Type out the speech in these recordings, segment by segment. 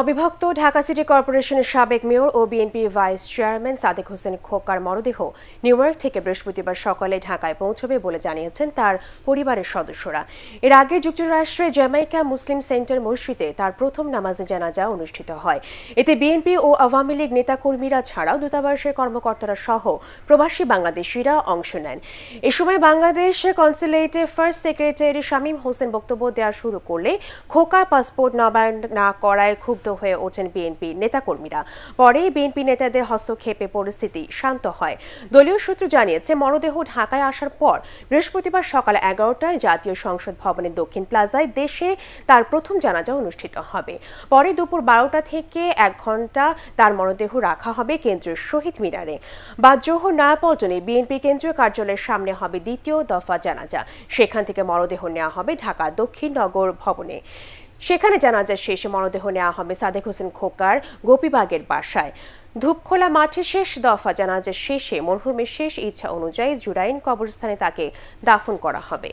অবিভক্ত ঢাকা সিটি কর্পোরেশনের সাবেক মেয়র ও বিএনপির ভাইস চেয়ারম্যান সাদেক হোসেন খোকার মরদেহ নিউইয়র্ক থেকে বৃহস্পতিবার সকালে ঢাকায় পৌঁছবে বলে জানিয়েছেন তার পরিবারের সদস্যরা এর আগে যুক্তরাষ্ট্রে জ্যামাইকা মুসলিম সেন্টার মসজিদে তার প্রথম নামাজে জানাজা অনুষ্ঠিত হয় এতে বিএনপি ও আওয়ামী লীগ নেতাকর্মীরা ছাড়াও দূতাবাসের কর্মকর্তারা সহ প্রবাসী বাংলাদেশিরা অংশ নেন এ সময় বাংলাদেশ কনসুলেটে ফার্স্ট সেক্রেটারি শামীম হোসেন বক্তব্য দেওয়া শুরু করলে খোকা পাসপোর্ট নবায়ন না করায় খুব ক্ষুব্ধ হয়ে ওঠেন বিএনপি নেতাকর্মীরা পরে বিএনপি নেতাদের হস্তক্ষেপে পরিস্থিতি শান্ত হয় দলীয় সূত্র জানিয়েছে মরদেহ ঢাকায় আসার পর বৃহস্পতিবার সকাল এগারোটায় জাতীয় সংসদ ভবনের দক্ষিণ প্লাজায় দেশে তার প্রথম জানাজা অনুষ্ঠিত হবে পরে দুপুর বারোটা থেকে এক ঘন্টা তার মরদেহ রাখা হবে কেন্দ্রীয় শহীদ মিনারে বা না নয়াপল্টনে বিএনপি কেন্দ্রীয় কার্যালয়ের সামনে হবে দ্বিতীয় দফা জানাজা সেখান থেকে মরদেহ নেওয়া হবে ঢাকা দক্ষিণ নগর ভবনে সেখানে জানাজা শেষে মরদেহ নেওয়া হবে সাদেক হোসেন খোকার গোপীবাগের বাসায় ধূপখোলা মাঠে শেষ দফা জানাজা শেষে মরহুমের শেষ ইচ্ছা অনুযায়ী জুরাইন কবরস্থানে তাকে দাফন করা হবে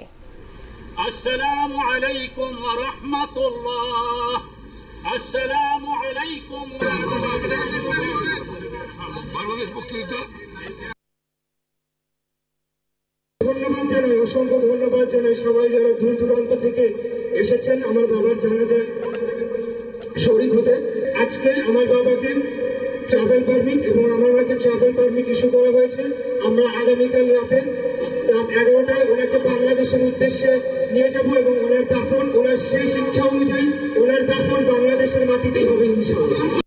ধন্যবাদ জানাই অসংখ্য ধন্যবাদ জানাই সবাই যারা দূর দূরান্ত থেকে এসেছেন আমার বাবার জানাজায় শরীর হতে আজকে আমার বাবাকে ট্রাভেল পারমিট এবং আমার মাকে ট্রাভেল পারমিট ইস্যু করা হয়েছে আমরা আগামীকাল রাতে রাত এগারোটায় ওনাকে বাংলাদেশের উদ্দেশ্যে নিয়ে যাব এবং ওনার দাফন ওনার শেষ ইচ্ছা অনুযায়ী ওনার দাফন বাংলাদেশের মাটিতেই হবে ইনশাআল্লাহ